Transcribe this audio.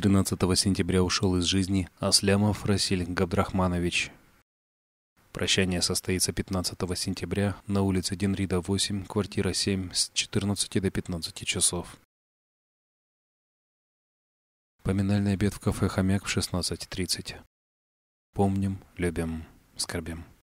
13 сентября ушел из жизни Аслямов Расиль Габдрахманович. Прощание состоится 15 сентября на улице Денрида, 8, квартира 7, с 14 до 15 часов. Поминальный обед в кафе «Хомяк» в 16.30. Помним, любим, скорбим.